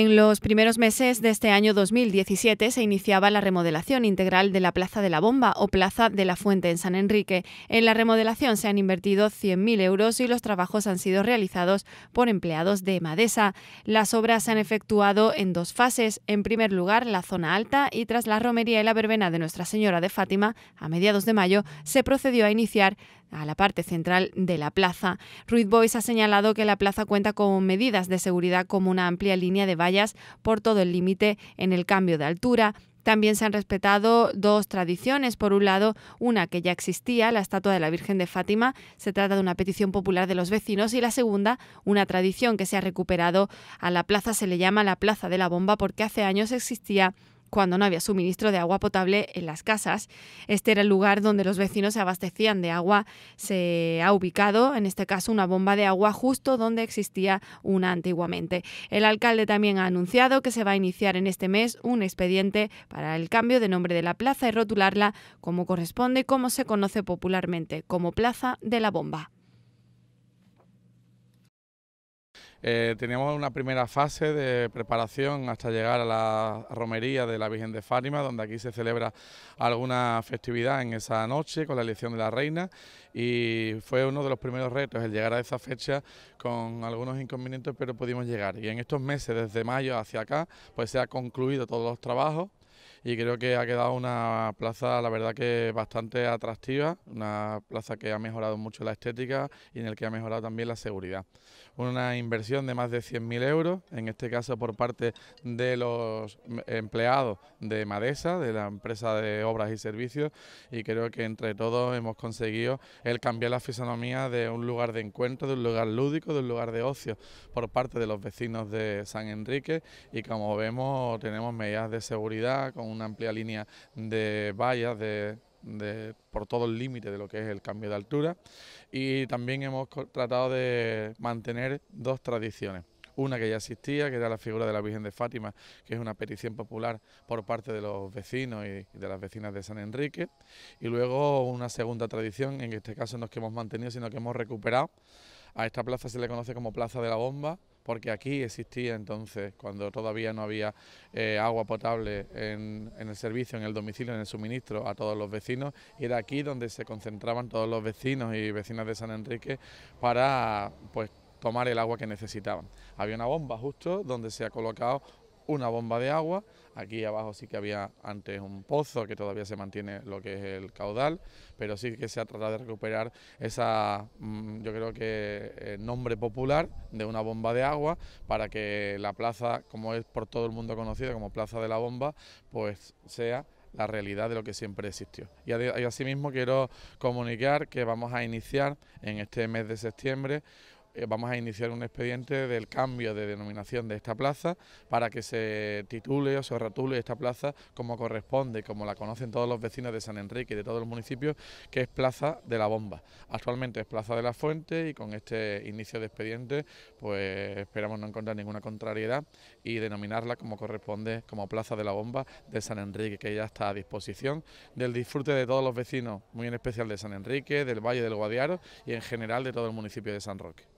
En los primeros meses de este año 2017 se iniciaba la remodelación integral de la Plaza de la Bomba o Plaza de la Fuente en San Enrique. En la remodelación se han invertido 100.000 euros y los trabajos han sido realizados por empleados de Madesa. Las obras se han efectuado en dos fases. En primer lugar, la zona alta y tras la romería y la verbena de Nuestra Señora de Fátima, a mediados de mayo, se procedió a iniciar a la parte central de la plaza. Ruiz Boys ha señalado que la plaza cuenta con medidas de seguridad como una amplia línea de por todo el límite en el cambio de altura, también se han respetado dos tradiciones. Por un lado, una que ya existía, la estatua de la Virgen de Fátima. Se trata de una petición popular de los vecinos. Y la segunda, una tradición que se ha recuperado a la plaza, se le llama la Plaza de la Bomba, porque hace años existía cuando no había suministro de agua potable en las casas. Este era el lugar donde los vecinos se abastecían de agua. Se ha ubicado, en este caso, una bomba de agua justo donde existía una antiguamente. El alcalde también ha anunciado que se va a iniciar en este mes un expediente para el cambio de nombre de la plaza y rotularla como corresponde y como se conoce popularmente, como Plaza de la Bomba. Eh, teníamos una primera fase de preparación hasta llegar a la romería de la Virgen de Fátima, donde aquí se celebra alguna festividad en esa noche con la elección de la reina y fue uno de los primeros retos el llegar a esa fecha con algunos inconvenientes, pero pudimos llegar. Y en estos meses, desde mayo hacia acá, pues se ha concluido todos los trabajos y creo que ha quedado una plaza, la verdad que bastante atractiva, una plaza que ha mejorado mucho la estética y en el que ha mejorado también la seguridad. Una inversión de más de 100.000 euros, en este caso por parte de los em, empleados de Madesa, de la empresa de obras y servicios, y creo que entre todos hemos conseguido el cambiar la fisonomía de un lugar de encuentro, de un lugar lúdico, de un lugar de ocio por parte de los vecinos de San Enrique y como vemos tenemos medidas de seguridad una amplia línea de vallas, de por todo el límite de lo que es el cambio de altura y también hemos tratado de mantener dos tradiciones. Una que ya existía, que era la figura de la Virgen de Fátima, que es una petición popular por parte de los vecinos y de las vecinas de San Enrique. Y luego una segunda tradición, en este caso no es que hemos mantenido, sino que hemos recuperado. A esta plaza se le conoce como Plaza de la Bomba porque aquí existía entonces, cuando todavía no había eh, agua potable en, el servicio, en el domicilio, en el suministro a todos los vecinos, y era aquí donde se concentraban todos los vecinos y vecinas de San Enrique para pues tomar el agua que necesitaban. Había una bomba justo donde se ha colocado una bomba de agua. Aquí abajo sí que había antes un pozo que todavía se mantiene lo que es el caudal, pero sí que se ha tratado de recuperar esa, mm, yo creo que eh, nombre popular de una bomba de agua para que la plaza, como es por todo el mundo conocida como Plaza de la Bomba, pues sea la realidad de lo que siempre existió. Y, asimismo quiero comunicar que vamos a iniciar en este mes de septiembre eh, vamos a iniciar un expediente del cambio de denominación de esta plaza para que se titule o se ratule esta plaza como corresponde, como la conocen todos los vecinos de San Enrique y de todos los municipios, que es Plaza de la Bomba. Actualmente es Plaza de la Fuente y con este inicio de expediente pues esperamos no encontrar ninguna contrariedad y denominarla como corresponde como Plaza de la Bomba de San Enrique, que ya está a disposición del disfrute de todos los vecinos, muy en especial de San Enrique, del Valle del Guadiaro y en general de todo el municipio de San Roque.